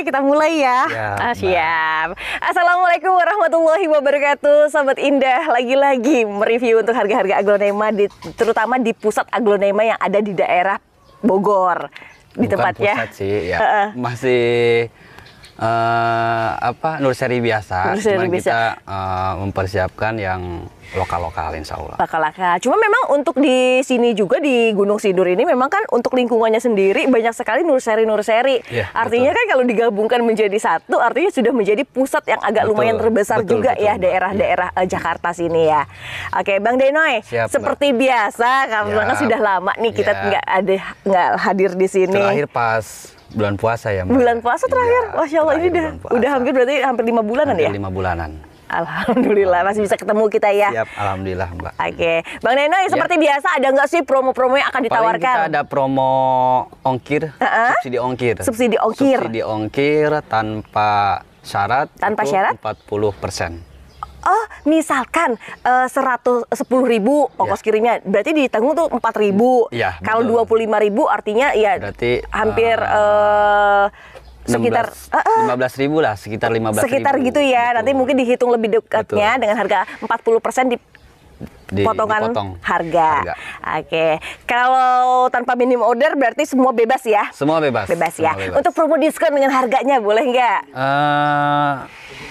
mulai, kita mulai ya. ya siap. Assalamualaikum warahmatullahi wabarakatuh, sahabat Indah. Lagi-lagi mereview untuk harga-harga aglonema, di, terutama di pusat aglonema yang ada di daerah Bogor. Di tempatnya. Pusat sih, ya. Masih uh, apa nursery biasa nursery cuman biasa. kita uh, mempersiapkan yang lokal-lokal insya Allah lokal-lokal cuma memang untuk di sini juga di Gunung Sidur ini memang kan untuk lingkungannya sendiri banyak sekali nursery-nursery. Iya, yeah, artinya betul. kan kalau digabungkan menjadi satu artinya sudah menjadi pusat yang agak betul, lumayan terbesar betul, juga betul, ya daerah-daerah iya. eh, Jakarta sini ya oke Bang Denoy Siap, seperti Mbak. biasa karena sudah lama nih kita iya. nggak ada nggak hadir di sini terakhir pas bulan puasa ya. Mbak. Bulan puasa terakhir. Ya, Masya Allah ini udah udah hampir berarti hampir lima bulanan hampir ya. Lima bulanan. Alhamdulillah masih bisa ketemu kita ya. Siap, alhamdulillah Mbak. Oke, okay. Bang Neno ya. seperti biasa ada nggak sih promo-promo yang akan ditawarkan? Paling kita ada promo ongkir, uh-huh. subsidi ongkir. Subsidi ongkir. Subsidi ongkir tanpa syarat. Tanpa syarat. 40 persen oh misalkan eh, seratus sepuluh ribu ongkos yeah. kirimnya berarti ditanggung tuh empat ribu yeah, kalau dua puluh lima ribu artinya ya berarti, hampir uh, sekitar lima belas ribu lah sekitar lima belas sekitar ribu. gitu ya Betul. nanti mungkin dihitung lebih dekatnya Betul. dengan harga 40% di di, potongan dipotong. harga. harga. Oke, okay. kalau tanpa minimum order berarti semua bebas ya? Semua bebas. Bebas ya. semua ya. Bebas. Untuk promo diskon dengan harganya boleh nggak? Uh,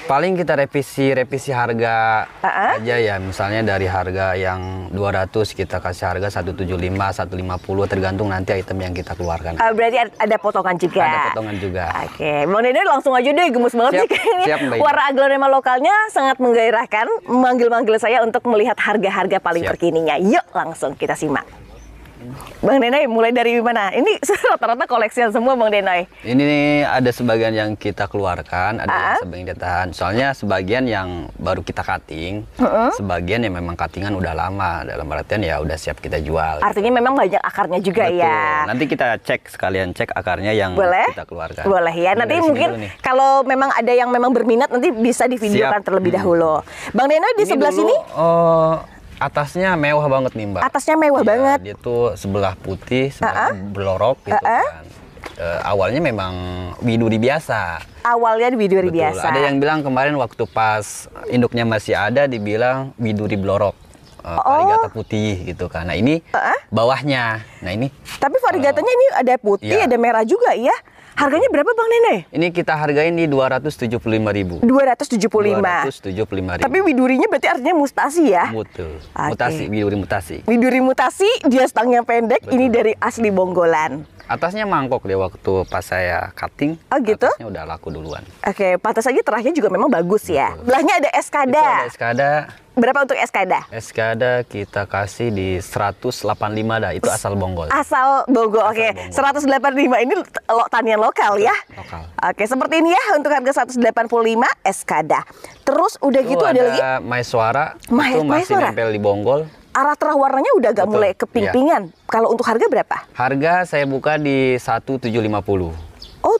paling kita revisi revisi harga uh -uh. aja ya. Misalnya dari harga yang 200 kita kasih harga 175, 150 tergantung nanti item yang kita keluarkan. Uh, berarti ada potongan juga. Ada potongan juga. Oke, okay. Bang Dede langsung aja deh gemes banget siap, sih kayaknya. Siap, Warna aglonema lokalnya sangat menggairahkan, manggil-manggil saya untuk melihat harga-harga harga paling Siap. terkininya. Yuk langsung kita simak. Bang Denai mulai dari mana? Ini rata-rata koleksian semua Bang Denai. Ini nih, ada sebagian yang kita keluarkan, ada uh ah. -huh. yang sebagian ditahan. Soalnya sebagian yang baru kita cutting, uh -huh. sebagian yang memang cuttingan udah lama. Dalam artian ya udah siap kita jual. Gitu. Artinya gitu. memang banyak akarnya juga ya. Betul. ya. Nanti kita cek sekalian cek akarnya yang Boleh? kita keluarkan. Boleh ya. Nanti mungkin kalau memang ada yang memang berminat nanti bisa divideokan terlebih terlebih hmm. dahulu. Bang Denai di ini sebelah dulu, sini. Uh, Atasnya mewah banget nih Mbak. Atasnya mewah ya, banget. Dia tuh sebelah putih, sebelah uh -uh. belorok gitu uh -uh. kan. Uh, awalnya memang widuri biasa. Awalnya widuri Betul. biasa. Ada yang bilang kemarin waktu pas induknya masih ada dibilang widuri belorok. Uh, eh, oh. Varigata putih gitu kan. Nah ini uh -uh. bawahnya. Nah ini. Tapi varigatanya uh, ini ada putih, ya. ada merah juga iya. Harganya berapa Bang Nene? Ini kita hargain di 275 ribu. 275? 275 ribu. Tapi widurinya berarti artinya mutasi ya? Betul. Okay. Mutasi, widuri mutasi. Widuri mutasi, dia stangnya pendek, Betul. ini dari asli Bonggolan. Atasnya mangkok deh waktu pas saya cutting. Oh gitu? Atasnya udah laku duluan. Oke, okay, pantas aja terakhir juga memang bagus ya. Betul. ya. Belahnya ada eskada. Itu ada eskada berapa untuk Eskada? Eskada kita kasih di 185 dah, itu asal Bonggol. Asal Bonggol, oke. Okay. 185 ini lo, tanian lokal ya? Lokal. Oke, okay, seperti ini ya untuk harga 185 Eskada. Terus udah itu gitu ada, ada lagi? Suara, Mai, itu masih Maeswara? nempel di Bonggol. Arah terah warnanya udah agak Betul. mulai iya. kepingpingan. Ya. Kalau untuk harga berapa? Harga saya buka di 1750. Oh,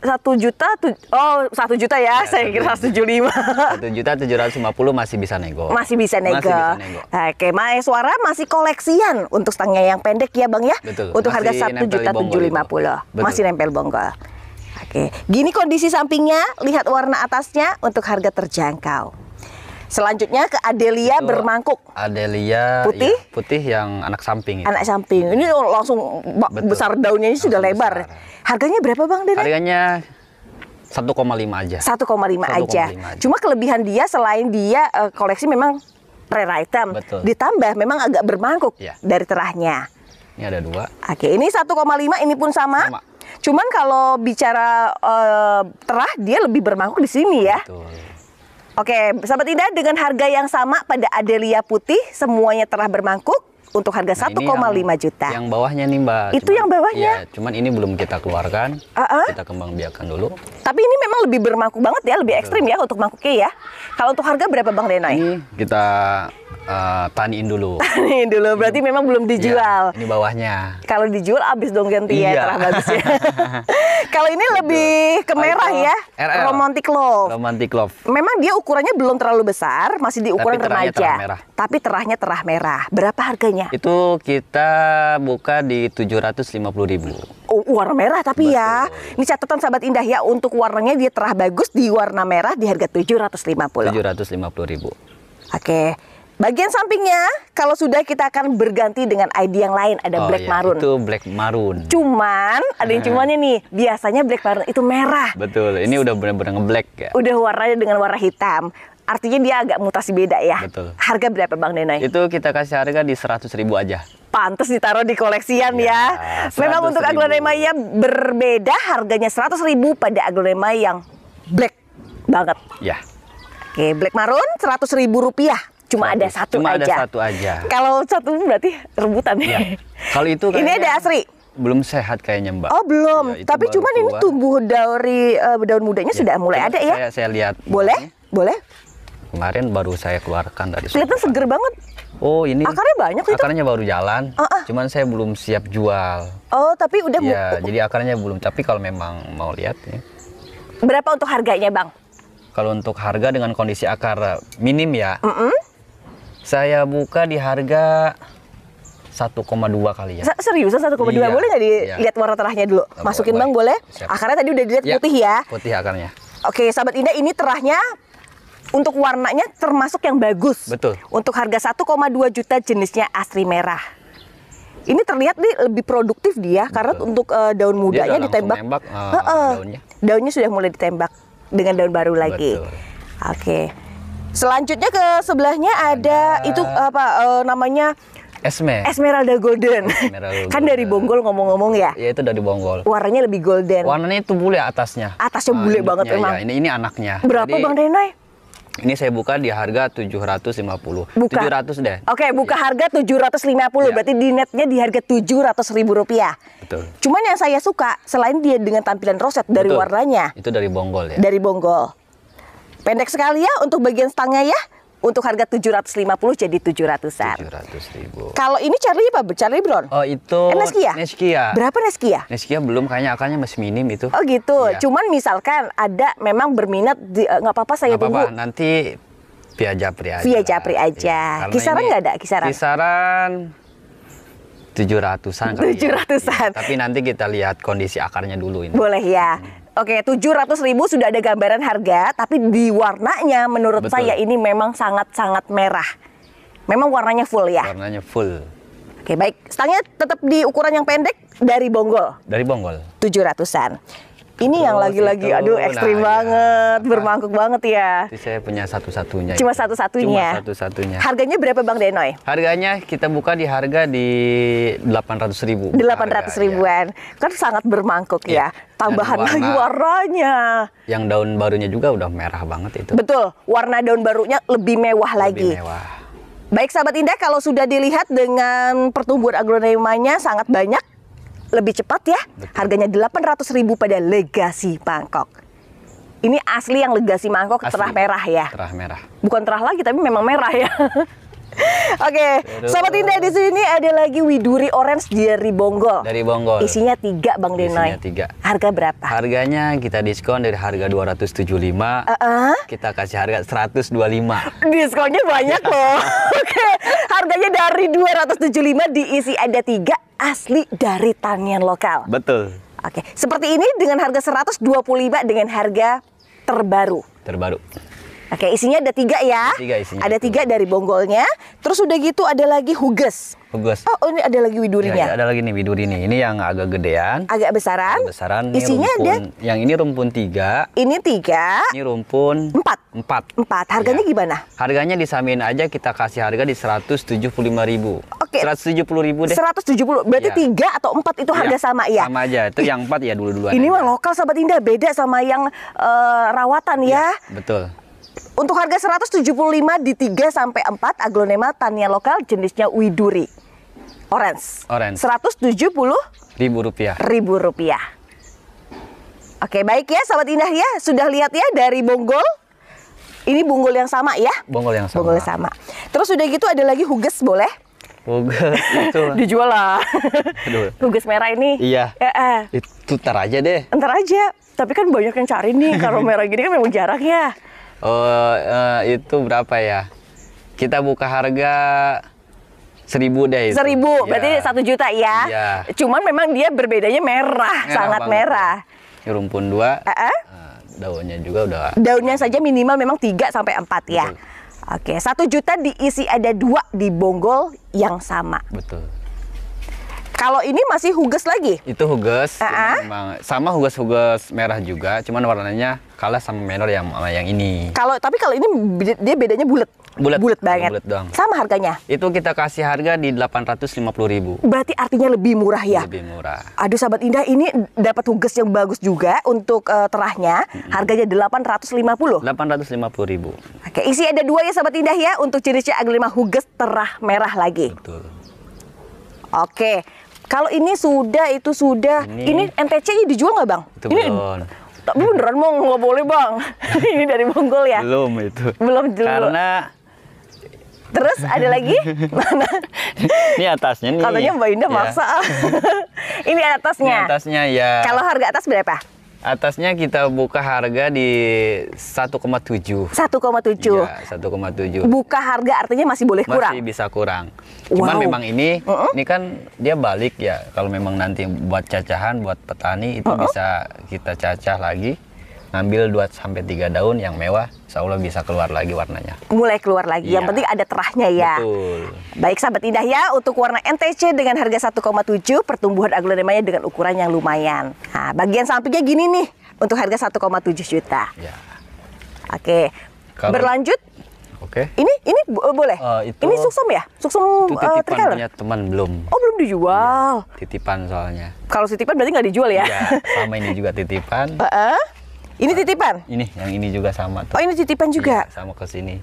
satu juta, tu, oh satu juta ya, ya saya kira satu lima. Satu juta tujuh ratus lima puluh masih bisa nego. Masih bisa nego. Masih bisa nego. Oke, suara masih koleksian untuk stangnya yang pendek ya bang ya. Betul. Untuk masih harga satu juta tujuh lima puluh, masih nempel bonggol. Oke, gini kondisi sampingnya, lihat warna atasnya untuk harga terjangkau. Selanjutnya ke Adelia itu bermangkuk. Adelia iya, putih, ya, putih yang anak samping. Itu. Anak samping. Ini langsung Betul. besar daunnya ini langsung sudah lebar. Harganya berapa bang? Dede? Harganya 1,5 aja. 1,5 aja. aja. Cuma kelebihan dia selain dia uh, koleksi memang rare item, Betul. ditambah memang agak bermangkuk ya. dari terahnya. Ini ada dua. Oke, ini 1,5 ini pun sama. sama. Cuman kalau bicara uh, terah dia lebih bermangkuk di sini ya. Betul. Oke, sahabat indah dengan harga yang sama pada Adelia putih semuanya telah bermangkuk untuk harga nah, satu koma lima juta. Yang bawahnya nih Mbak. Itu cuman, yang bawahnya. Ya, cuman ini belum kita keluarkan. Uh -uh. Kita kembang biakan dulu. Tapi ini memang lebih bermangkuk banget ya, lebih ekstrim ya untuk mangkuknya ya. Kalau untuk harga berapa Bang Denai? Ini kita uh, taniin dulu. Taniin dulu, berarti ini, memang belum iya, dijual. Iya, ini bawahnya. Kalau dijual abis dong ganti ya, iya. ya terah bagusnya. Kalau ini lebih ke oh, merah ya, RL. romantic love. Romantic love. Memang dia ukurannya belum terlalu besar, masih di ukuran Tapi remaja. Terah merah. Tapi terahnya terah merah. Berapa harganya? Itu kita buka di ribu. Oh, warna merah tapi ya. Betul. ya. Ini catatan sahabat indah ya untuk warnanya dia terah bagus di warna merah di harga 750. 750 ribu. Oke. Bagian sampingnya, kalau sudah kita akan berganti dengan ID yang lain, ada oh, black iya, maroon. Itu black maroon. Cuman, ada yang ah. cumannya nih, biasanya black maroon itu merah. Betul, ini udah benar-benar ngeblack ya. Udah warnanya dengan warna hitam. Artinya dia agak mutasi beda ya. Betul. Harga berapa Bang Denai? Itu kita kasih harga di 100 ribu aja Pantes ditaruh di koleksian iya, ya. ya. Memang untuk aglonema yang berbeda harganya 100 ribu pada aglonema yang black banget. Ya. Oke, black maroon 100 ribu rupiah Cuma satu. ada satu Cuma aja. ada satu aja. Kalau satu berarti rebutan. Ya. Kalau itu Ini ada asri. Belum sehat kayaknya Mbak. Oh, belum. Ya, Tapi cuman keluar. ini tumbuh dari uh, eh, daun mudanya ya, sudah mulai ada ya? Saya saya lihat. Boleh? Makanya. Boleh? Kemarin baru saya keluarkan dari Kelihatan seger banget. Oh ini akarnya banyak itu. Akarnya baru jalan, uh -uh. cuman saya belum siap jual. Oh tapi udah. Ya jadi akarnya belum. Tapi kalau memang mau lihat ya. Berapa untuk harganya bang? Kalau untuk harga dengan kondisi akar minim ya, Uh -uh. Saya buka di harga 1,2 kali ya. serius 1,2 iya, boleh nggak dilihat iya. warna terahnya dulu? Gak Masukin boleh. bang boleh. Siap. Akarnya tadi udah dilihat ya, putih ya. Putih akarnya. Oke, sahabat Indah ini terahnya untuk warnanya termasuk yang bagus. Betul. Untuk harga 1,2 juta jenisnya asli merah. Ini terlihat nih lebih produktif dia Betul. karena untuk uh, daun mudanya ditembak. Nembak, uh, uh, uh, daunnya. daunnya sudah mulai ditembak dengan daun baru lagi. Oke. Okay. Selanjutnya ke sebelahnya ada, ada... itu apa uh, namanya Esme. Esmeralda Golden. Esmeralda kan Golden. kan dari Bonggol ngomong-ngomong ya? Iya itu dari Bonggol. Warnanya lebih golden. Warnanya itu bule atasnya. Atasnya ah, bule banget banget iya, emang. Ya, ini ini anaknya. Berapa Jadi, Bang Denai? Ini saya buka di harga 750. Buka. 700 deh. Oke, okay, buka iya. harga 750. Ya. Berarti di netnya di harga ratus ribu rupiah. Betul. Cuman yang saya suka selain dia dengan tampilan roset dari warnanya. Itu dari Bonggol ya. Dari Bonggol. Pendek sekali ya untuk bagian stangnya ya. Untuk harga 750 jadi 700-an. 700 ribu. Kalau ini Charlie apa? Charlie Brown? Oh, itu eh, Neskia? Neskia. Berapa Neskia? Neskia belum, kayaknya akalnya masih minim itu. Oh gitu, iya. cuman misalkan ada memang berminat, eh, nggak apa-apa saya gak apa-apa, nanti via Japri aja. Via Japri iya. aja. Iya. kisaran nggak ada kisaran? Kisaran tujuh ratusan. Ya. Tujuh ratusan. Ya. Tapi nanti kita lihat kondisi akarnya dulu ini. Boleh ya. Hmm. Oke, tujuh ratus ribu sudah ada gambaran harga, tapi di warnanya menurut Betul. saya ini memang sangat-sangat merah. Memang warnanya full ya? Warnanya full. Oke, baik. Stangnya tetap di ukuran yang pendek dari bonggol. Dari bonggol. Tujuh ratusan. Ini yang oh, lagi-lagi, aduh nah, ekstrim iya. nah, banget, ya. bermangkuk nah, banget ya. Jadi saya punya satu-satunya. Cuma satu-satunya. Cuma satu-satunya. Harganya berapa Bang Denoy? Harganya kita buka di harga di delapan ratus ribu. Delapan ratus ribuan, ya. kan sangat bermangkuk iya. ya. ya. Tambahan warna, lagi warnanya. Yang daun barunya juga udah merah banget itu. Betul, warna daun barunya lebih mewah lebih lagi. Mewah. Baik sahabat indah, kalau sudah dilihat dengan pertumbuhan agronemanya sangat banyak lebih cepat ya. delapan Harganya 800.000 pada Legasi Bangkok. Ini asli yang Legasi Bangkok asli. terah merah ya. Terah merah. Bukan terah lagi tapi memang merah ya. Oke, okay. Sobat Indah di sini ada lagi Widuri Orange dari Bonggol. Dari Bonggol. Isinya tiga Bang Denoy. Isinya tiga. Harga berapa? Harganya kita diskon dari harga dua 275. Uh -uh. Kita kasih harga seratus dua lima. Diskonnya banyak iya. loh. Oke, okay. harganya dari dua ratus tujuh lima diisi ada tiga asli dari tanian lokal. Betul. Oke, okay. seperti ini dengan harga seratus dua puluh lima dengan harga terbaru. Terbaru. Oke, isinya ada tiga ya. Ada tiga isinya. Ada tiga dari bonggolnya. Terus udah gitu ada lagi huges. Huges. Oh, oh ini ada lagi widurinya. Ya, ada lagi nih widuri nih. Ini yang agak gedean. Agak besaran. Agak besaran. Ini isinya rumpun. ada. Yang ini rumpun tiga. Ini tiga. Ini rumpun. Empat. Empat. Empat. Harganya ya. gimana? Harganya disamain aja kita kasih harga di seratus tujuh puluh lima ribu. Oke. Seratus tujuh puluh ribu deh. Seratus tujuh puluh. Berarti ya. tiga atau empat itu harga ya. sama ya? Sama aja. Itu yang empat ya dulu duluan. Ini mah lokal sahabat indah beda sama yang uh, rawatan ya. ya. Betul. Untuk harga 175 di 3 sampai 4 aglonema tania lokal jenisnya widuri. Orange. Orange. 170 ribu rupiah. Ribu rupiah. Oke, baik ya sahabat indah ya, sudah lihat ya dari bonggol. Ini bonggol yang sama ya? Bonggol yang sama. Bonggol yang sama. Terus sudah gitu ada lagi huges boleh? Huges dijual lah. huges merah ini. Iya. Ya, eh. Itu ntar aja deh. Ntar aja. Tapi kan banyak yang cari nih kalau merah gini kan memang jarang ya. Oh, uh, itu berapa ya? Kita buka harga seribu deh itu. seribu iya. berarti satu juta ya. ya cuman memang dia berbedanya merah, merah sangat banget. merah rumpun dua uh -uh. daunnya juga udah daunnya saja minimal memang tiga sampai empat ya oke satu juta diisi ada dua di bonggol yang sama betul kalau ini masih huges lagi itu huges uh -uh. sama huges-huges merah juga cuman warnanya kalah sama menor yang yang ini. Kalau tapi kalau ini dia bedanya bulat. Bulat. Bulat banget. Bulat doang. Sama harganya. Itu kita kasih harga di 850.000. Berarti artinya lebih murah ya? Lebih murah. Aduh sahabat Indah ini dapat tugas yang bagus juga untuk uh, terahnya. Mm -hmm. Harganya 850. 850.000. Oke, isi ada dua ya sahabat Indah ya untuk jenisnya aglima huges terah merah lagi. Betul. Oke, kalau ini sudah itu sudah ini, ini NTC dijual nggak bang? Itu ini belum tapi beneran mau nggak boleh bang ini dari Bonggol ya belum itu belum dulu karena Terus ada lagi mana? Ini atasnya nih. Katanya Mbak Indah ya. maksa. ini atasnya. Ini atasnya ya. Kalau harga atas berapa? Atasnya kita buka harga di 1,7. 1,7. Iya, 1,7. Buka harga artinya masih boleh kurang. Masih bisa kurang. Cuman memang ini uh -uh. ini kan dia balik ya. Kalau memang nanti buat cacahan buat petani itu uh -uh. bisa kita cacah lagi ngambil 2 sampai 3 daun yang mewah, insya Allah bisa keluar lagi warnanya. Mulai keluar lagi. Ya. Yang iya. penting ada terahnya ya. Betul. Baik sahabat indah ya, untuk warna NTC dengan harga 1,7 pertumbuhan aglonemanya dengan ukuran yang lumayan. Nah, bagian sampingnya gini nih untuk harga 1,7 juta. Ya. Oke. Kalau... Berlanjut Oke. Okay. Ini ini eh, boleh. Uh, itu, ini suksum ya? Suksum uh, eh, teman belum. Oh, belum dijual. Ya, titipan soalnya. Kalau titipan berarti nggak dijual ya? Iya, sama ini juga titipan. Uh -uh. Ini titipan? Ini, yang ini juga sama tuh. Oh, ini titipan iya, juga? Iya, sama ke sini.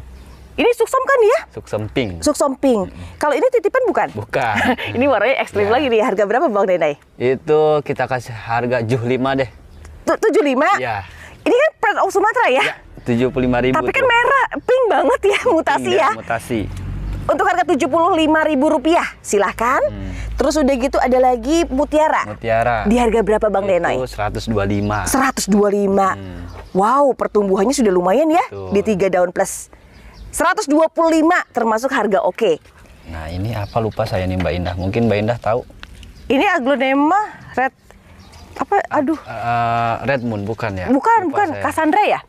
Ini suksom kan ya? Suksom pink. Suksom pink. Mm -hmm. Kalau ini titipan bukan? Bukan. ini warnanya ekstrim yeah. lagi nih. Harga berapa Bang Denai? Itu kita kasih harga lima deh. Tujuh lima? Iya. Ini kan Pride of Sumatera ya? Iya, 75 ribu. Tapi kan tuh. merah, pink banget ya iya, mutasi ya? Mutasi untuk harga Rp75.000 silahkan. Hmm. Terus udah gitu ada lagi mutiara. Mutiara. Di harga berapa Bang Itu Denoi? 125. 125. Hmm. Wow, pertumbuhannya sudah lumayan ya Betul. di tiga daun plus. 125 termasuk harga oke. Okay. Nah, ini apa lupa saya nih Mbak Indah. Mungkin Mbak Indah tahu. Ini aglonema red apa aduh uh, red moon bukan ya bukan lupa bukan saya. cassandra ya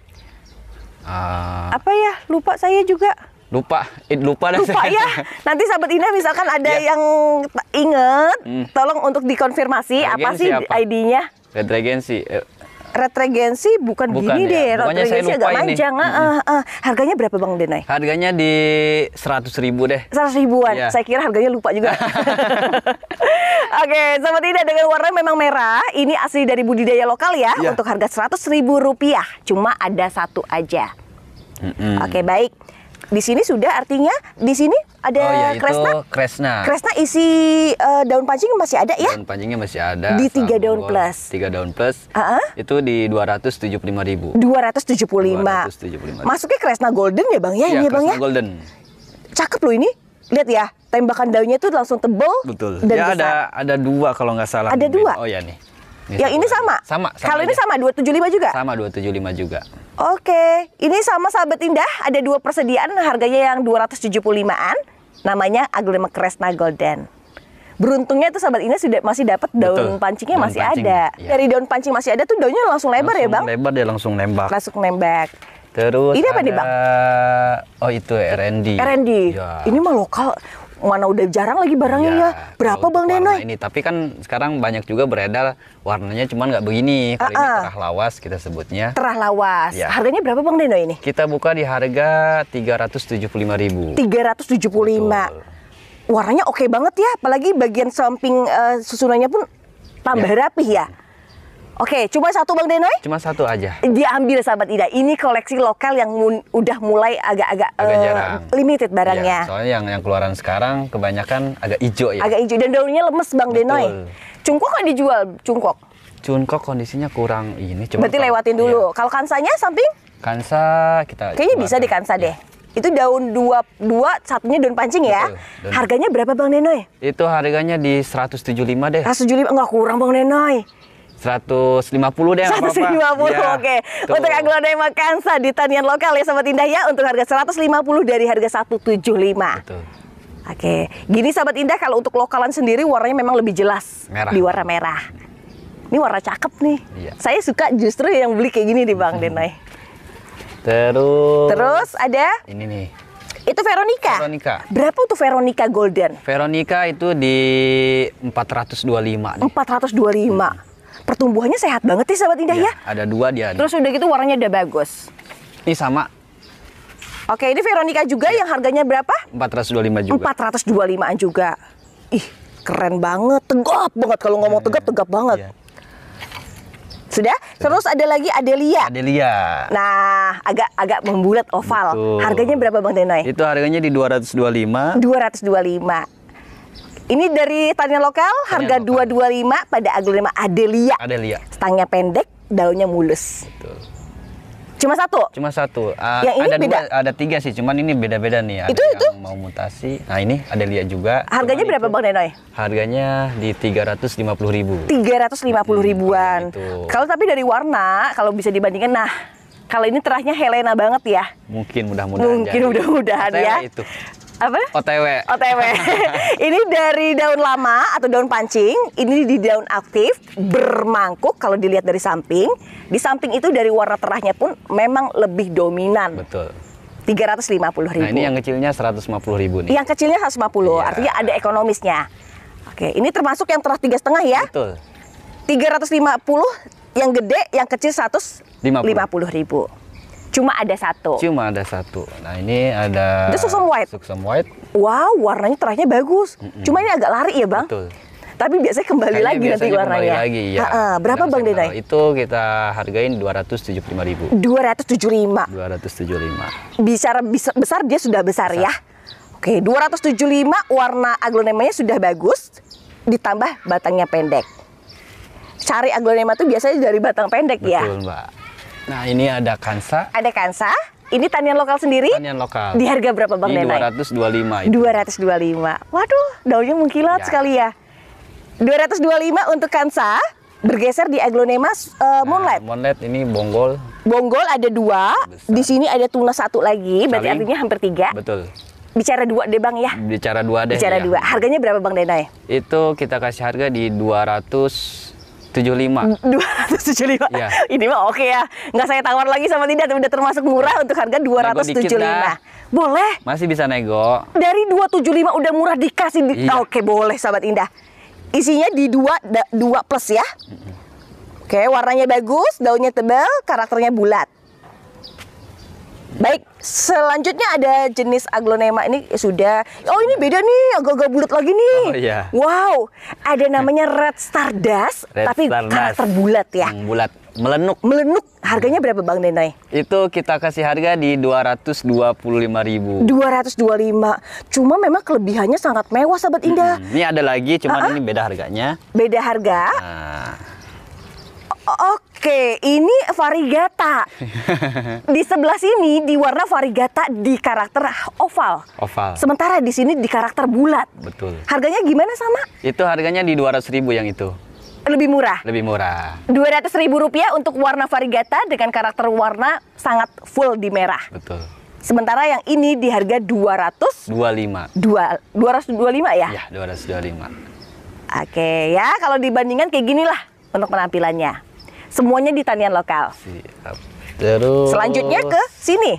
uh, apa ya lupa saya juga lupa lupa dah lupa saya. ya nanti sahabat Ina misalkan ada ya. yang inget hmm. tolong untuk dikonfirmasi Regensi apa sih ID-nya Regensi eh. retragensi bukan, bukan gini ya. deh. Pokoknya retragensi agak panjang. -hmm. Ah, uh, ah, uh. Ah. Harganya berapa Bang Denai? Harganya di seratus ribu deh. seratus ribuan. ya. Saya kira harganya lupa juga. Oke, sahabat ina dengan warna memang merah. Ini asli dari budidaya lokal ya. ya. Untuk harga seratus ribu rupiah. Cuma ada satu aja. -hmm. Oke, baik di sini sudah artinya di sini ada oh, ya, kresna. Kresna. Kresna isi uh, daun pancing masih ada ya? Daun pancingnya masih ada. Di tiga daun plus. Tiga daun plus. Uh -huh. Itu di dua ratus tujuh puluh lima ribu. Dua ratus tujuh puluh lima. Masuknya kresna golden ya bang ya, ya ini ya bang ya. golden. Cakep loh ini. Lihat ya, tembakan daunnya itu langsung tebel. Betul. Dan ya ada ada dua kalau nggak salah. Ada dua. Oh ya nih. Ini yang ini sama? Sama. sama Kalau ini sama dua tujuh lima juga? Sama dua tujuh lima juga. Oke, ini sama sahabat indah ada dua persediaan harganya yang 275-an namanya Aglema Kresna Golden. Beruntungnya itu sahabat ini sudah masih dapat daun Betul. pancingnya daun masih pancing, ada. Ya. Dari daun pancing masih ada tuh daunnya langsung lebar ya, langsung ya, Bang? Lebar dia langsung nembak. Langsung nembak. Terus ini apa ada... nih, Bang? Oh, itu R&D. R&D. Ya. Ini mah lokal mana udah jarang lagi barangnya iya, ya. ya. Berapa Bang Dino Ini tapi kan sekarang banyak juga beredar warnanya cuman nggak begini. kali ini terah lawas kita sebutnya. Terah lawas. Ya. Harganya berapa Bang Dino ini? Kita buka di harga tiga Tiga ratus ratus tujuh puluh lima ribu. tujuh puluh lima, Warnanya oke okay banget ya, apalagi bagian samping uh, susunannya pun tambah ya. rapih ya. Oke, cuma satu Bang Denoy? Cuma satu aja. Diambil sahabat Ida. Ini koleksi lokal yang udah mulai agak-agak uh, limited barangnya. Iya, soalnya yang yang keluaran sekarang kebanyakan agak hijau ya. Agak hijau dan daunnya lemes Bang Betul. Denoy. Cungkok kan dijual cungkok? Cungkok kondisinya kurang ini coba. Berarti kalau, lewatin dulu. Iya. Kalau kansanya samping? Kansa kita Kayaknya bisa di kan. kansa deh. Iya. itu daun dua dua satunya daun pancing ya. Betul, daun. Harganya berapa Bang Nenoy? Itu harganya di 175 deh. 175 enggak kurang Bang Nenoy. 150 deh 150 Seratus lima Ya, oke tuh. untuk aglonema Makansa di tanian lokal ya Sobat Indah ya untuk harga 150 dari harga 175 Betul. Oke, gini sahabat indah kalau untuk lokalan sendiri warnanya memang lebih jelas merah. di warna merah. Ini warna cakep nih. ya. Saya suka justru yang beli kayak gini di Bang Denai. Terus Terus ada ini nih. Itu Veronica. Veronica. Berapa tuh Veronica Golden? Veronica itu di 425 nih. 425. Hmm pertumbuhannya sehat banget sih sahabat indah ya. ya. Ada dua dia. Terus udah gitu warnanya udah bagus. Ini sama Oke, ini Veronica juga ya. yang harganya berapa? 425 juga. 425 juga. Ih, keren banget, tegap banget kalau ngomong ya, tegap, tegap banget. Ya. Sudah? Terus ada lagi Adelia. Adelia. Nah, agak agak membulat oval. Betul. Harganya berapa Bang Denai? Itu harganya di 225. 225. Ini dari tanian lokal harga dua dua lima pada aglonema Adelia. Adelia. Stangnya pendek, daunnya mulus. Betul. Cuma satu? Cuma satu. Uh, yang ini ada beda. Dua, ada tiga sih, cuman ini beda-beda nih. Ada itu yang itu. mau mutasi. Nah ini Adelia juga. Harganya berapa itu, Bang Denoy? Harganya di tiga ratus lima puluh ribu. Tiga ratus lima puluh ribuan. Iya, kalau tapi dari warna, kalau bisa dibandingkan, nah kalau ini terahnya Helena banget ya. Mungkin mudah-mudahan. Mungkin mudah-mudahan ya. Itu apa? OTW. OTW. ini dari daun lama atau daun pancing, ini di daun aktif, bermangkuk kalau dilihat dari samping. Di samping itu dari warna terahnya pun memang lebih dominan. Betul. 350 ribu. Nah ini yang kecilnya 150 ribu nih. Yang kecilnya 150, ya. artinya ada ekonomisnya. Oke, ini termasuk yang terah tiga setengah ya? Betul. 350, yang gede, yang kecil 150 ribu. Cuma ada satu. Cuma ada satu. Nah ini ada. Itu Suksum White. Suksum White. Wow, warnanya terakhirnya bagus. Mm -mm. Cuma ini agak lari ya bang. Betul. Tapi biasanya kembali Kayaknya lagi biasanya nanti warnanya. Kembali lagi ya. Ha -ha. Berapa Bang Denai? Itu kita hargain dua ratus tujuh puluh lima ribu. Dua Dua ratus ratus tujuh lima. tujuh lima. Bicara besar dia sudah besar, besar. ya? Oke, dua ratus tujuh puluh lima warna aglonema-nya sudah bagus, ditambah batangnya pendek. Cari aglonema itu biasanya dari batang pendek Betul, ya? Betul, Mbak. Nah, ini ada kansa. Ada kansa. Ini tanian lokal sendiri? Tanian lokal. Di harga berapa Bang Denai? 225 itu. 225. Waduh, daunnya mengkilat ya. sekali ya. 225 untuk kansa. Bergeser di aglonema uh, moonlight. Nah, moonlight ini bonggol. Bonggol ada dua. Besar. Di sini ada tunas satu lagi. Berarti Saling. artinya hampir tiga. Betul. Bicara dua deh Bang ya. Bicara dua deh. Bicara ya. dua. Harganya berapa Bang Denai? Itu kita kasih harga di 200 275. 275. Ya. Ini mah oke ya. Nggak saya tawar lagi sama tidak udah termasuk murah untuk harga 275. Boleh. Masih bisa nego. Dari 275 udah murah dikasih di... iya. Oke, boleh sahabat Indah. Isinya di 2 2 plus ya. Oke, warnanya bagus, daunnya tebal, karakternya bulat. Baik, selanjutnya ada jenis aglonema ini sudah. Oh ini beda nih, agak-agak bulat lagi nih. Oh iya. Wow, ada namanya red stardust, red tapi stardust. karakter bulat ya. Hmm, bulat, melenuk. Melenuk. Harganya berapa Bang Denai? Itu kita kasih harga di dua dua Dua dua ratus ratus puluh lima ribu. puluh lima. Cuma memang kelebihannya sangat mewah sahabat Indah. Hmm, ini ada lagi, cuma uh ah, -huh. Ah. ini beda harganya. Beda harga. Nah. Oke, Oke, ini varigata. di sebelah sini di warna varigata di karakter oval. Oval. Sementara di sini di karakter bulat. Betul. Harganya gimana sama? Itu harganya di 200.000 yang itu. Lebih murah? Lebih murah. rp rupiah untuk warna varigata dengan karakter warna sangat full di merah. Betul. Sementara yang ini di harga 200 25. 2 225 ya? Iya, 225. Oke ya, kalau dibandingkan kayak gini lah untuk penampilannya. Semuanya di tanian lokal. Siap. Terus selanjutnya ke sini.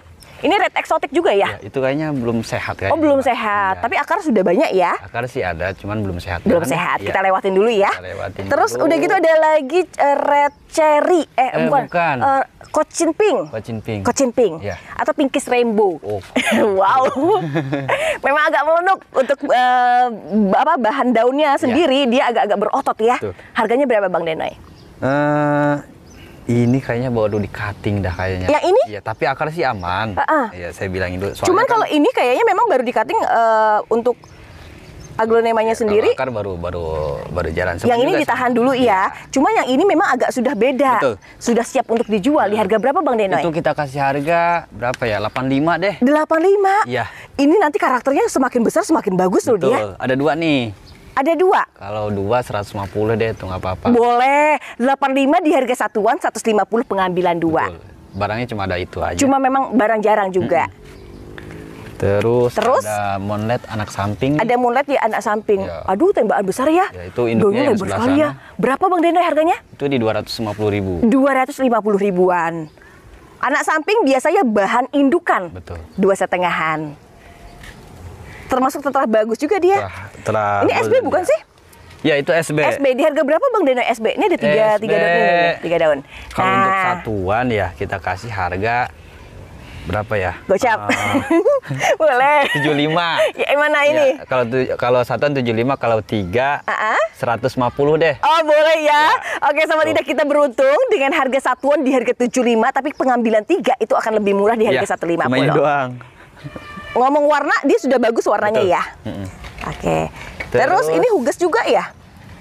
Ini red eksotik juga ya? ya? Itu kayaknya belum sehat kayaknya. Oh, belum iya. sehat. Ya. Tapi akar sudah banyak ya? Akar sih ada, cuman belum sehat. Belum kan? sehat. Ya. Kita iya. lewatin dulu ya. Kita lewatin Terus dulu. udah gitu ada lagi uh, red cherry eh, eh bukan. bukan. Uh, eh, Kocin pink. Kocin pink. Kocin pink. Ya. Atau pinkish rainbow. Oh. wow. Memang agak melonok untuk uh, apa bahan daunnya sendiri ya. dia agak-agak berotot ya. Tuh. Harganya berapa Bang Denoy? uh, ini kayaknya bawa dulu di cutting dah kayaknya. Yang ini? Iya, tapi akar sih aman. Ah, ah. Iya, uh -uh. saya bilangin dulu. Soalnya Cuman kan kalau ini kayaknya memang baru di cutting uh, untuk aglonemanya ya, sendiri. Akar baru baru baru jalan. yang ini ditahan sih. dulu ya. ya. Cuman yang ini memang agak sudah beda. Betul. Sudah siap untuk dijual. Di iya. harga berapa Bang Denoy? Itu kita kasih harga berapa ya? 85 deh. 85? Iya. Ini nanti karakternya semakin besar semakin bagus Betul. loh dia. Ada dua nih. Ada dua? Kalau dua 150 deh itu nggak apa-apa. Boleh. 85 di harga satuan, 150 pengambilan dua. Betul. Barangnya cuma ada itu aja. Cuma memang barang jarang juga. Hmm. Terus, Terus ada moonlet anak samping. Ada moonlet di anak samping. Ya. Aduh tembakan besar ya. ya itu induknya yang sebelah ya. sana. Ya. Berapa Bang Dendai ya, harganya? Itu di 250 ribu. 250 ribuan. Anak samping biasanya bahan indukan. Betul. Dua setengahan termasuk tentara bagus juga dia. Ini SB bukan dia. sih? Ya itu SB. SB di harga berapa bang Deno SB? Ini ada tiga SB, tiga daun tiga daun. Kalau nah. untuk satuan ya kita kasih harga berapa ya? Gocap. Uh, Boleh. 75. Ya mana ya, ini? Ya, kalau tuj kalau satu 75, kalau tiga uh lima 150 deh. Oh, boleh ya. ya. Oke, sama Tuh. tidak kita beruntung dengan harga satuan di harga 75 tapi pengambilan tiga itu akan lebih murah di harga ya, 150. Cuma doang ngomong warna dia sudah bagus warnanya Betul. ya. Mm-hmm. Oke. Okay. Terus, ini hugas juga ya?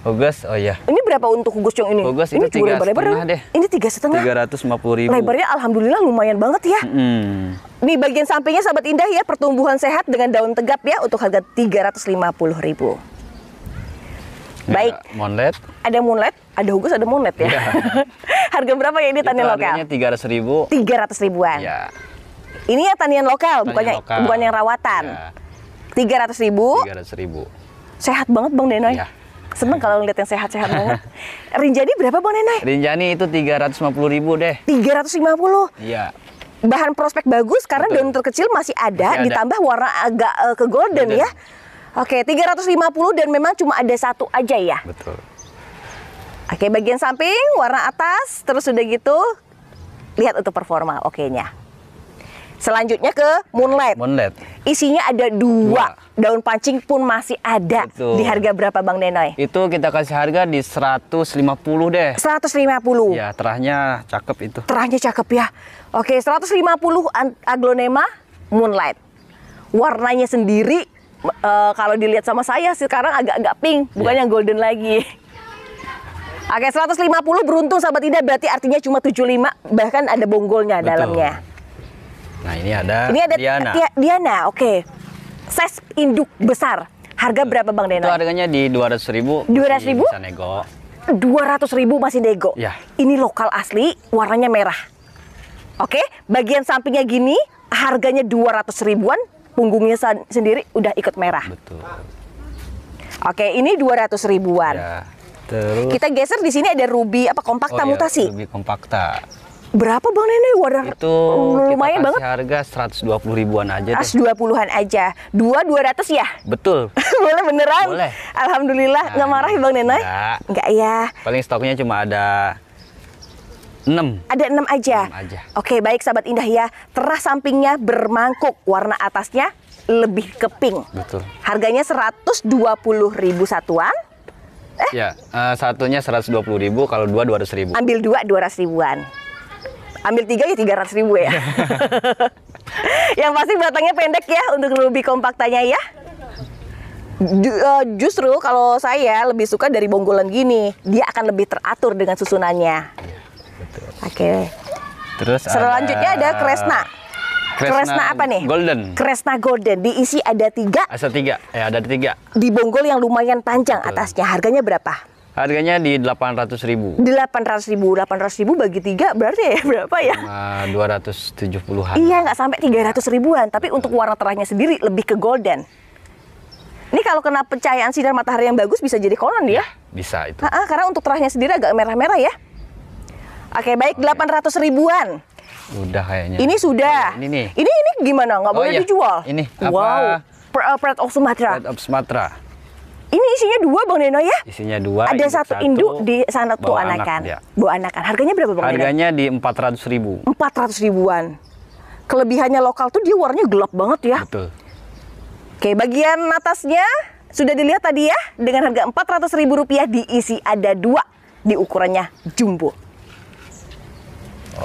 Hugas, oh iya. Ini berapa untuk hugas yang ini? Hugas ini tiga setengah deh. Ini tiga setengah. Tiga ratus lima puluh ribu. Lebarnya alhamdulillah lumayan banget ya. Mm-hmm. Nih bagian sampingnya sahabat indah ya pertumbuhan sehat dengan daun tegap ya untuk harga tiga ratus lima puluh ribu. Ya, Baik. Monlet. Ada monlet, ada hugus, ada monlet ya. ya. Harga berapa ya ini tani lokal? Harganya tiga ratus ribu. Tiga ratus ribuan. Ya. Ini ya tanian lokal, tanian bukannya lokal. bukan yang rawatan. Ya. Tiga ratus ribu. Tiga ribu. Sehat banget bang Denoy. Ya. Seneng kalau ngeliat yang sehat-sehat banget. Rinjani berapa Bang Denoy? Rinjani itu tiga ratus lima 350 ribu deh. puluh. Iya. Bahan prospek bagus karena Betul. daun terkecil masih ada, masih ada. ditambah warna agak uh, ke golden Betul. ya. Oke, 350 dan memang cuma ada satu aja ya? Betul. Oke, bagian samping, warna atas, terus udah gitu, lihat untuk performa oke-nya. Okay Selanjutnya ke Moonlight. Moonlight. Isinya ada dua. dua. Daun pancing pun masih ada. Betul. Di harga berapa Bang Denoy? Itu kita kasih harga di 150 deh. 150. Ya, terahnya cakep itu. Terahnya cakep ya. Oke, 150 aglonema Moonlight. Warnanya sendiri uh, kalau dilihat sama saya sekarang agak-agak pink, bukan yeah. yang golden lagi. Oke, 150 beruntung sahabat tidak berarti artinya cuma 75 bahkan ada bonggolnya Betul. dalamnya. Nah ini ada, ini ada Diana. Di Diana, oke. Okay. Ses induk besar. Harga berapa Bang Diana? Itu harganya di dua ratus ribu. dua ratus ribu? Bisa nego. ratus ribu masih nego? Ya. Ini lokal asli, warnanya merah. Oke, okay? bagian sampingnya gini, harganya dua ratus ribuan, punggungnya sendiri udah ikut merah. Betul. Oke, ini dua ratus ribuan. Ya. Terus. Kita geser di sini ada ruby apa kompakta oh, iya, mutasi? ruby kompakta. Berapa Bang Nenek? Wadah itu lumayan kita kasih banget. harga 120 ribuan aja deh. 120-an aja. Dua 200 ya? Betul. Boleh beneran? Boleh. Alhamdulillah. Nah, Nggak marah ya Bang Nenek? Enggak. Enggak ya. Paling stoknya cuma ada 6. Ada 6 aja. 6 aja. Oke, baik sahabat indah ya. Terah sampingnya bermangkuk, warna atasnya lebih ke pink. Betul. Harganya 120 ribu satuan. Eh? Ya, uh, satunya 120 ribu, kalau dua 200 ribu. Ambil dua 200 ribuan ambil tiga ya tiga ratus ribu ya. yang pasti batangnya pendek ya untuk lebih tanya ya. Eh, justru kalau saya lebih suka dari bonggolan gini, dia akan lebih teratur dengan susunannya. Oke. Okay. Terus selanjutnya ada, ada Kresna. Kresna. Kresna apa nih? Golden. Kresna Golden. Diisi ada tiga. Ada tiga. Ya ada tiga. Di bonggol yang lumayan panjang Betul. atasnya. Harganya berapa? Harganya di delapan ratus ribu. Di ratus ribu, delapan ratus ribu bagi tiga berarti ya berapa ya? Nah, dua ratus tujuh an. Iya nggak sampai tiga ratus ribuan, tapi untuk warna terangnya sendiri lebih ke golden. Ini kalau kena pencahayaan sinar matahari yang bagus bisa jadi konon ya? ya bisa itu. Ha karena untuk terangnya sendiri agak merah-merah ya. Oke baik delapan ratus ribuan. Udah kayaknya. Ini sudah. Oh, iya. ini nih. Ini ini gimana? Nggak oh, boleh iya. dijual. Ini. Wow. Apa? Pride uh, of Sumatra. Pride of Sumatra. Ini isinya dua Bang Deno ya? Isinya dua. Ada induk satu induk di sana tuh anakan. Anak, ya. anakan. Harganya berapa Bang Harganya Deno? di ratus ribu. Empat ratus ribuan. Kelebihannya lokal tuh dia warnanya gelap banget ya. Betul. Oke, bagian atasnya sudah dilihat tadi ya dengan harga empat ratus ribu rupiah diisi ada dua di ukurannya jumbo.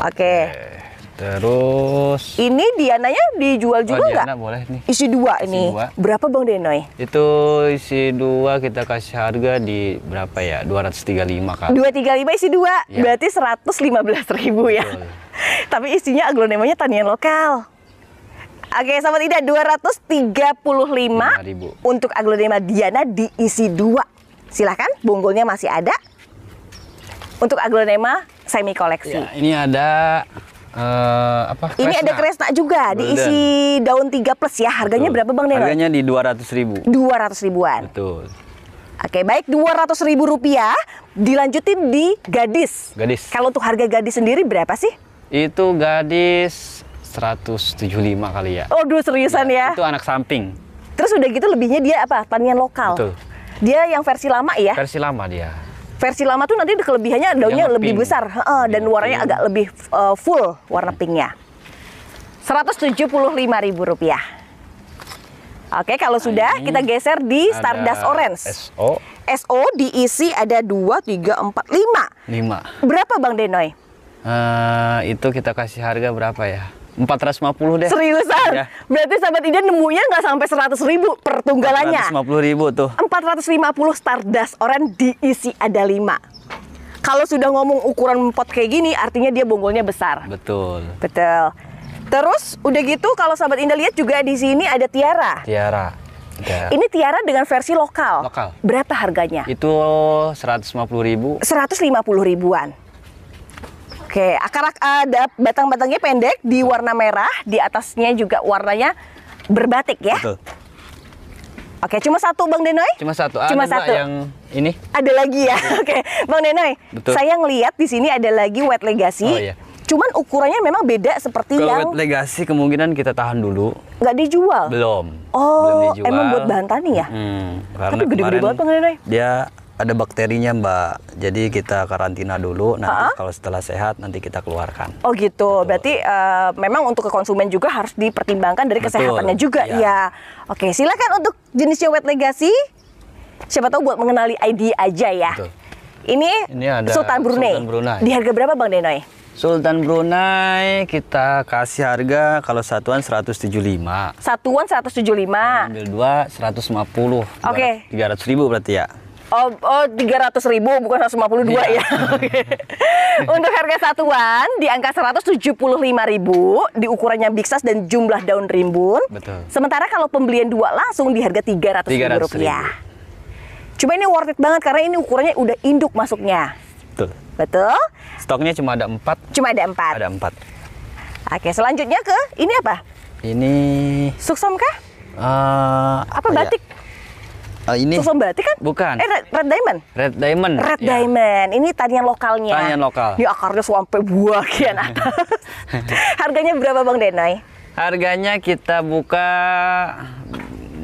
Oke. Okay. Terus ini Diananya dijual juga nggak? oh, nggak? boleh nih. Isi dua isi ini. Dua. Berapa Bang Denoy? Itu isi dua kita kasih harga di berapa ya? Dua ratus tiga 235 kali. lima isi dua. Ya. Berarti belas ribu ya. Betul. Tapi isinya aglonemanya tanian lokal. Oke, sama tidak dua ratus tiga 235 ribu. untuk aglonema Diana diisi dua. Silahkan, bonggolnya masih ada. Untuk aglonema semi koleksi. Ya, ini ada Uh, apa? Kresna. Ini ada kresna juga Golden. diisi daun 3 plus ya. Harganya Betul. berapa Bang Neno? Harganya di 200 ribu. 200 ribuan. Betul. Oke, baik ratus ribu rupiah dilanjutin di gadis. Gadis. Kalau untuk harga gadis sendiri berapa sih? Itu gadis 175 kali ya. Oh, dua seriusan ya, ya? Itu anak samping. Terus udah gitu lebihnya dia apa? Tanian lokal. Betul. Dia yang versi lama ya? Versi lama dia versi lama tuh nanti kelebihannya daunnya yang lebih pink. besar uh, dan warnanya pink. agak lebih uh, full warna pinknya. Rp175.000. Oke, kalau sudah nah, kita geser di Stardust ada Orange. SO. SO diisi ada 2, 3, 4, 5. 5. Berapa Bang Denoy? Uh, itu kita kasih harga berapa ya? 450 deh. Seriusan? Ya. Berarti sahabat ini nemunya nggak sampai 100 ribu per tunggalannya? 450 ribu tuh. 450 Stardust Orange diisi ada 5. Kalau sudah ngomong ukuran pot kayak gini, artinya dia bonggolnya besar. Betul. Betul. Terus udah gitu kalau sahabat Indah lihat juga di sini ada tiara. Tiara. Ya. Ini tiara dengan versi lokal. Lokal. Berapa harganya? Itu 150 ribu. 150 ribuan. Oke, akar ada eh, batang-batangnya pendek di warna merah, di atasnya juga warnanya berbatik ya. Betul. Oke, cuma satu Bang Denoy? Cuma satu. Ah, cuma ada satu. yang ini. Ada lagi ya. Oke, Bang Denoy. Betul. Saya ngelihat di sini ada lagi wet legacy. Oh iya. Cuman ukurannya memang beda seperti Kalau yang... Kalau wet legacy kemungkinan kita tahan dulu. Nggak dijual? Belum. Oh, Belum dijual. emang buat bahan tani ya? Hmm, Tapi gede-gede banget Bang Denoy. Dia ada bakterinya Mbak. Jadi kita karantina dulu. Nanti uh -huh. kalau setelah sehat nanti kita keluarkan. Oh gitu. Betul. Berarti uh, memang untuk ke konsumen juga harus dipertimbangkan dari Betul. kesehatannya juga ya. ya. Oke, silakan untuk jenisnya wet legasi. Siapa tahu buat mengenali ID aja ya. Betul. Ini, Ini ada Sultan Brunei. Sultan Brunei. Di harga berapa Bang Denoy? Sultan Brunei kita kasih harga kalau satuan 175. Satuan 175. Ambil dua 150. Oke. Okay. 300 ribu berarti ya. Oh, oh 300 ribu bukan 152 yeah. Iya. ya. Untuk harga satuan di angka 175 ribu di ukurannya big size dan jumlah daun rimbun. Betul. Sementara kalau pembelian dua langsung di harga 300, 300 ribu rupiah. Ribu. Cuma ini worth it banget karena ini ukurannya udah induk masuknya. Betul. Betul. Stoknya cuma ada empat. Cuma ada empat. Ada empat. Oke, selanjutnya ke ini apa? Ini. Suksom kah? Uh, eh, apa, apa iya. batik? Ya? Oh, ini Susu Batik kan? Bukan. Eh, Red, Diamond. Red Diamond. Red ya. Diamond. Ini tanian lokalnya. Tanian lokal. Ini akarnya sampai buah kian atas. Harganya berapa Bang Denai? Harganya kita buka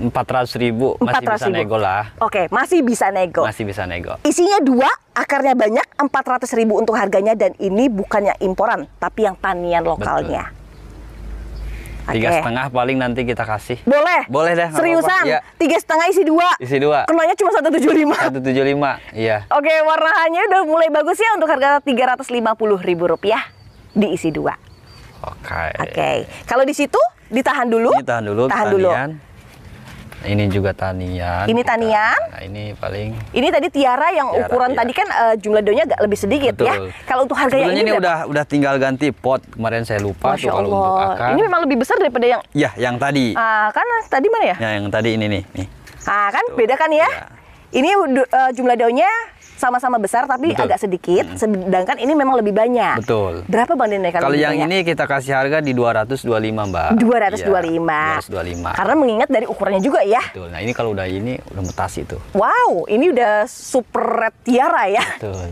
empat ratus ribu masih 400 bisa ribu. nego lah. Oke, okay, masih bisa nego. Masih bisa nego. Isinya dua, akarnya banyak, empat ratus ribu untuk harganya dan ini bukannya imporan, tapi yang tanian lokalnya. Betul. Tiga setengah paling nanti kita kasih. Boleh. Boleh deh. Seriusan? Apa -apa. Ya. Tiga setengah isi dua. Isi dua. Kenanya cuma satu tujuh lima. Satu tujuh lima. Iya. Oke, okay, warna udah mulai bagus ya untuk harga tiga ratus lima puluh ribu rupiah diisi dua. Oke. Okay. Oke. Okay. Kalau di situ ditahan dulu. Ditahan dulu. Tahan dulu. Ini juga tanian. Ini tanian? Nah, ini paling. Ini tadi tiara yang tiara, ukuran iya. tadi kan uh, jumlah daunnya agak lebih sedikit ya. Betul. ya. Kalau untuk harga ini, ini udah udah tinggal ganti pot kemarin saya lupa Masya tuh kalau Allah. untuk akar. Ini memang lebih besar daripada yang. Ya, yang tadi. Ah, uh, kan tadi mana ya? Ya, yang tadi ini nih. nih. Ah, kan tuh. beda kan ya? ya. Ini uh, jumlah daunnya sama-sama besar tapi Betul. agak sedikit, hmm. sedangkan ini memang lebih banyak. Betul. Berapa Bang Dene kalau yang ini kita kasih harga di 225, Mbak. 225. Ya, 225. Karena mengingat dari ukurannya juga ya. Betul. Nah, ini kalau udah ini udah mutasi itu. Wow, ini udah super red tiara ya. Betul.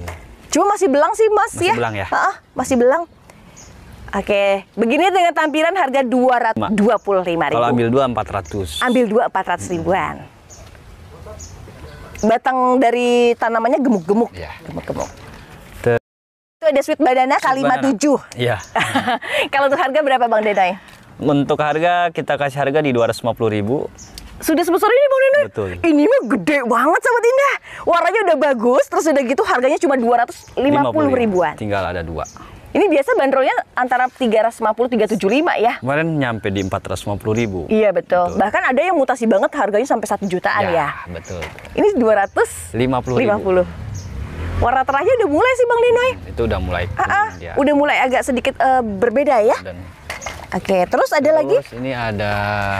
Cuma masih belang sih, Mas masih ya. Belang ya. Ha -ha, masih belang. Oke, begini dengan tampilan harga 225.000. ribu. Kalau ambil 2 400. Ambil 2 400 ribuan. Hmm batang dari tanamannya gemuk-gemuk. Iya. Gemuk-gemuk. Itu ada sweet badana kalimat tujuh. Iya. Kalau untuk harga berapa Bang Denai? Untuk harga kita kasih harga di puluh ribu sudah sebesar ini Bang Dinda. Betul. Ini mah gede banget sahabat Indah. Warnanya udah bagus, terus udah gitu harganya cuma 250 ribuan. Tinggal ada dua. Ini biasa bandrolnya antara 350 375 ya. Kemarin nyampe di 450 ribu. Iya betul. betul. Bahkan ada yang mutasi banget harganya sampai satu jutaan ya. ya. betul. Ini 250 ribu. 50. Warna terakhir udah mulai sih Bang Linoy. Itu udah mulai. Ah, ah, ya. udah mulai agak sedikit uh, berbeda ya. Dan Oke, okay, terus ada lagi? Ini ada.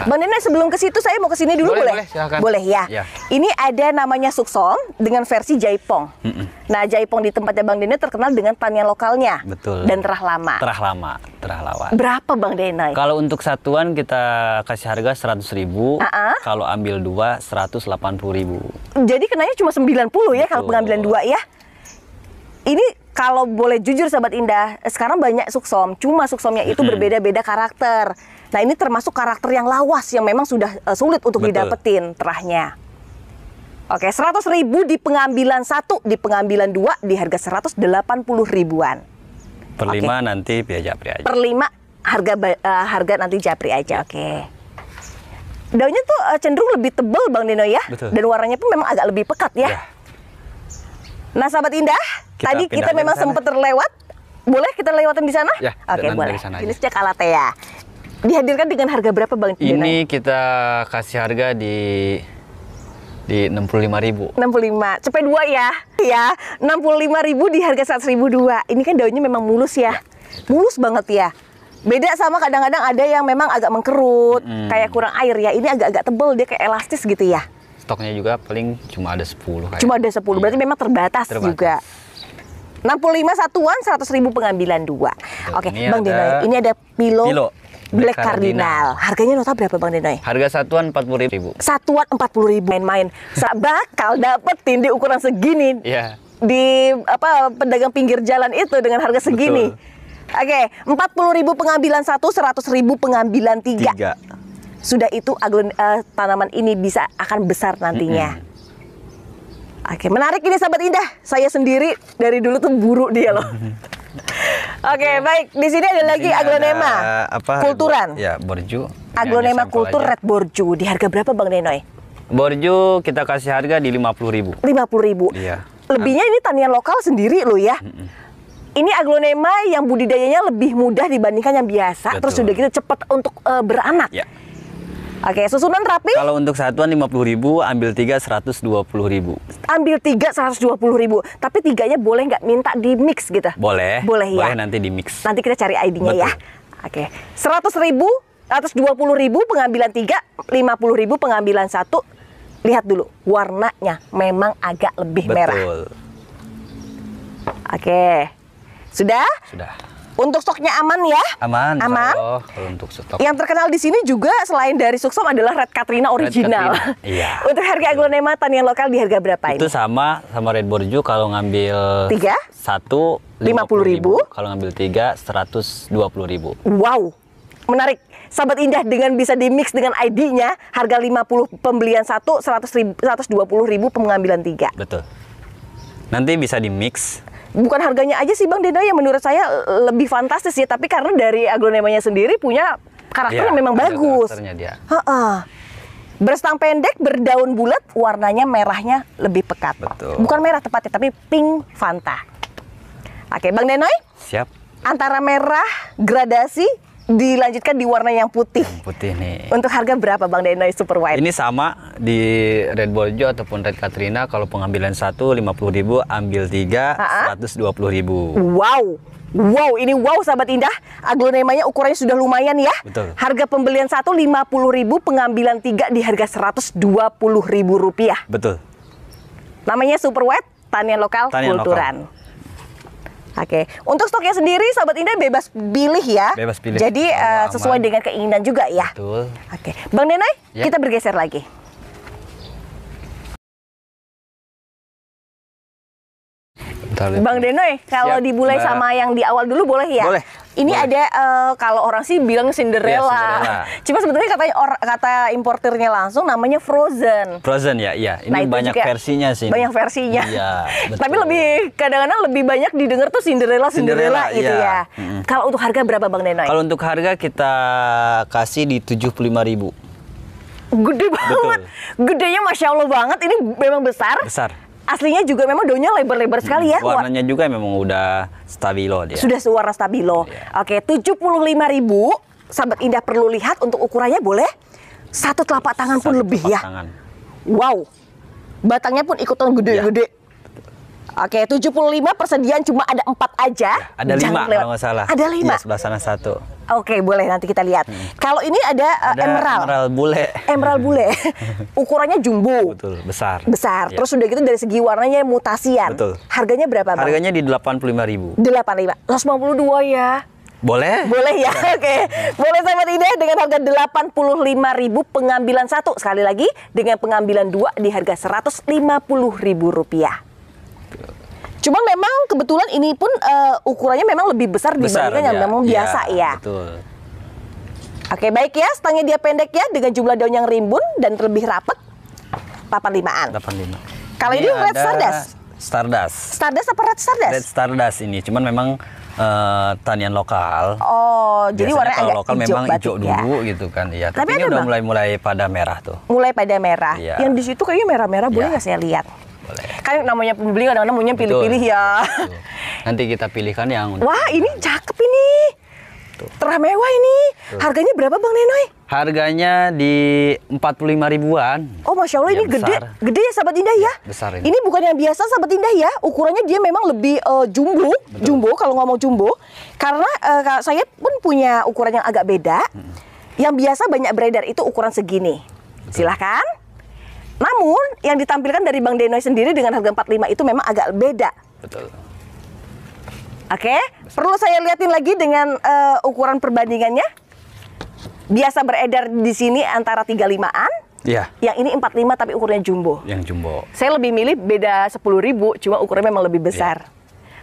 Bang Nenek sebelum ke situ saya mau ke sini dulu boleh? Boleh, boleh, boleh ya. ya. Ini ada namanya suksong dengan versi jaipong. Mm -mm. Nah, jaipong di tempatnya Bang Dena terkenal dengan tanian lokalnya. Betul. Dan terah lama. Terah lama, terah lawan. Berapa Bang Dena? Kalau untuk satuan kita kasih harga seratus ribu. Uh -uh. Kalau ambil dua seratus delapan puluh ribu. Jadi kenanya cuma 90 ya Betul. kalau pengambilan dua ya. Ini kalau boleh jujur sahabat Indah, sekarang banyak suksom, cuma suksomnya itu berbeda-beda karakter. Nah, ini termasuk karakter yang lawas yang memang sudah uh, sulit untuk Betul. didapetin terahnya. Oke, 100 ribu di pengambilan satu, di pengambilan dua di harga 180 ribuan. Perlima Oke. nanti biaya japri aja. Perlima harga uh, harga nanti japri aja. Oke. Daunnya tuh uh, cenderung lebih tebal Bang Dino ya. Betul. Dan warnanya pun memang agak lebih pekat ya. ya. Nah, sahabat Indah, tadi kita memang sempat terlewat. Boleh kita lewatin di sana? Ya, Oke, boleh. Sana Jenis cakalatea. Ya. Dihadirkan dengan harga berapa Bang? Ini kita kasih harga di di 65.000. 65. Cepet dua ya. Ya, 65.000 di harga dua. Ini kan daunnya memang mulus ya. ya. Mulus banget ya. Beda sama kadang-kadang ada yang memang agak mengkerut, hmm. kayak kurang air ya. Ini agak-agak tebel, dia kayak elastis gitu ya. Stoknya juga paling cuma ada 10 kayak. Cuma ada 10. Gitu. Berarti iya. memang terbatas, terbatas juga. 65 satuan 100 ribu pengambilan dua. Nah, Oke, okay. Bang Denoy, ini ada pilo, Milo Black, Cardinal. Cardinal. Harganya nota berapa Bang Denoy? Harga satuan 40 ribu. Satuan 40 ribu main-main. bakal dapetin di ukuran segini. Iya. Yeah. Di apa pedagang pinggir jalan itu dengan harga segini. Oke, empat puluh ribu pengambilan satu, seratus ribu pengambilan tiga. tiga. Sudah itu aglon, uh, tanaman ini bisa akan besar nantinya. Mm -hmm. Oke, menarik ini sahabat Indah. Saya sendiri dari dulu tuh buruk dia loh. Oke, okay, baik. Di sini ada lagi sini aglonema. Ada, apa? Kulturan. Ya, borju. Aglonema kultur aja. red borju di harga berapa Bang Denoy? Borju kita kasih harga di 50.000. 50.000. Iya. Lebihnya ini tanian lokal sendiri loh ya. Ini aglonema yang budidayanya lebih mudah dibandingkan yang biasa, Betul. terus sudah kita gitu cepat untuk uh, beranak. Ya. Oke, susunan terapi. Kalau untuk satuan ribu ambil tiga puluh ribu. Ambil tiga puluh ribu, Tapi tiganya boleh nggak minta di mix gitu? Boleh. Boleh ya. Boleh nanti di mix. Nanti kita cari ID-nya ya. Oke. ribu, 100.000, ribu pengambilan tiga puluh ribu pengambilan satu. Lihat dulu, warnanya memang agak lebih Betul. merah. Oke. Sudah? Sudah. Untuk stoknya aman ya? Aman. Aman. kalau untuk stok. Yang terkenal di sini juga selain dari Suksom adalah Red Katrina original. Red Katrina. Iya. untuk harga aglonema tanian lokal di harga berapa ini? Itu sama sama Red Borju kalau ngambil tiga satu lima puluh ribu. ribu. Kalau ngambil tiga seratus dua puluh ribu. Wow, menarik. Sahabat Indah dengan bisa di mix dengan ID-nya harga lima 50 pembelian satu seratus ribu, puluh ribu pengambilan tiga. Betul. Nanti bisa di mix bukan harganya aja sih Bang Deda yang menurut saya lebih fantastis ya, tapi karena dari aglonemanya sendiri punya karakternya ya, memang bagus. Berstang pendek, berdaun bulat, warnanya merahnya lebih pekat. Betul. Bukan merah tepatnya, tapi pink Fanta. Oke, Bang Denoy. Siap. Antara merah, gradasi, dilanjutkan di warna yang putih. Yang putih nih. Untuk harga berapa Bang Denoy Super White? Ini sama di Red Borjo ataupun Red Katrina kalau pengambilan satu lima puluh ribu, ambil tiga seratus dua puluh ribu. Wow. Wow, ini wow sahabat indah. Aglonemanya ukurannya sudah lumayan ya. Betul. Harga pembelian satu lima puluh ribu, pengambilan tiga di harga seratus dua puluh ribu rupiah. Betul. Namanya Super White, tanian lokal, tanian kulturan. Lokal. Oke, okay. untuk stoknya sendiri sahabat Indah bebas pilih ya. Bebas pilih. Jadi uh, sesuai dengan keinginan juga ya. Betul. Oke, okay. Bang Denai, ya. kita bergeser lagi. Bentar, Bang Denoy, kalau Siap, dibulai Mbak. sama yang di awal dulu boleh ya? Boleh. Ini boleh. ada uh, kalau orang sih bilang Cinderella. Ya, Cinderella. Cuma sebetulnya katanya or, kata importirnya langsung namanya Frozen. Frozen ya, iya. Ini nah, banyak versinya sih. Banyak versinya. Iya. Tapi lebih kadang-kadang lebih banyak didengar tuh Cinderella Cinderella, Cinderella gitu iya. ya. Hmm. Kalau untuk harga berapa Bang Denoy? Kalau untuk harga kita kasih di 75.000. Gede banget. Betul. Gedenya masya Allah banget. Ini memang besar. Besar aslinya juga memang daunnya lebar-lebar hmm, sekali ya. Warnanya juga memang udah stabilo dia. Sudah suara stabilo. Yeah. Oke, lima ribu sahabat indah perlu lihat untuk ukurannya boleh satu telapak tangan satu pun lebih ya. Wow. Batangnya pun ikutan gede-gede. Yeah. Oke, 75 persediaan cuma ada empat aja. Ya, ada lima kalau nggak salah. Ada lima. Ya, sebelah sana satu. Oke, okay, boleh nanti kita lihat. Hmm. Kalau ini ada, uh, ada emerald. Emerald bule. Emerald bule. Ukurannya jumbo. Betul, besar. Besar. Ya. Terus udah gitu dari segi warnanya mutasian. Betul. Harganya berapa, Bang? Harganya di 85.000. 85. dua ya. Boleh. Boleh ya, oke. Okay. Boleh sama tidak dengan harga 85.000 pengambilan satu. Sekali lagi dengan pengambilan dua di harga 150.000 rupiah. Cuma memang kebetulan ini pun uh, ukurannya memang lebih besar, besar dibandingkan ya. yang memang iya, biasa ya. ya. Betul. Oke, baik ya. Stangnya dia pendek ya dengan jumlah daun yang rimbun dan terlebih rapat. Papan limaan. Papan lima. Kalau ini, ini Red Stardust. Stardust. Stardust apa Red Stardust? Red Stardust ini cuman memang uh, tanian lokal. Oh, jadi warna agak lokal hijau memang hijau ya. dulu ya. gitu kan. Iya, tapi, tapi ini udah mulai-mulai pada merah tuh. Mulai pada merah. Ya. Yang di situ kayaknya merah-merah ya. boleh iya. nggak saya lihat? kan namanya pembeli kadang-kadang maunya pilih-pilih ya. Betul. Nanti kita pilihkan yang Wah, ini cakep ini. Terah mewah ini. Betul. Harganya berapa Bang Nenoy? Harganya di empat puluh lima ribuan. Oh, Masya Allah ya, ini besar. gede. Gede ya Sahabat Indah ya? ya? Besar ini. Ini bukan yang biasa Sahabat Indah ya. Ukurannya dia memang lebih uh, jumbo. Betul. Jumbo kalau ngomong jumbo. Karena uh, saya pun punya ukuran yang agak beda. Hmm. Yang biasa banyak beredar itu ukuran segini. Betul. Silahkan. Namun yang ditampilkan dari Bang Denoy sendiri dengan harga 45 itu memang agak beda. Betul. Oke, okay. perlu saya liatin lagi dengan uh, ukuran perbandingannya. Biasa beredar di sini antara 35-an. Iya. Yang ini 45 tapi ukurannya jumbo. Yang jumbo. Saya lebih milih beda 10 ribu, cuma ukurannya memang lebih besar. Ya.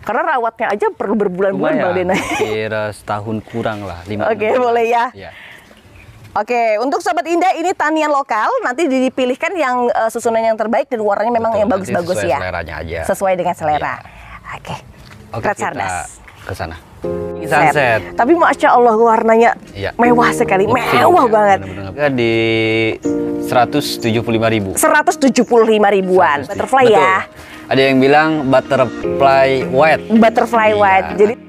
Karena rawatnya aja perlu berbulan-bulan Bang Dena. Kira setahun kurang lah, Oke, okay, boleh ya. ya. Oke, untuk sobat indah ini tanian lokal nanti dipilihkan yang uh, susunan yang terbaik dan warnanya memang Betul, yang bagus-bagus ya. ya. Seleranya aja. Sesuai dengan iya. selera. Iya. Oke. Oke, Red kita ke sana. Sunset. Set. Tapi masya Allah warnanya iya. mewah sekali, iya, ya. Betul, mewah ya. banget. Bener -bener. Di 175 ribu. 175 ribuan, butterfly Betul. ya. Ada yang bilang butterfly white. Butterfly iya. white. Jadi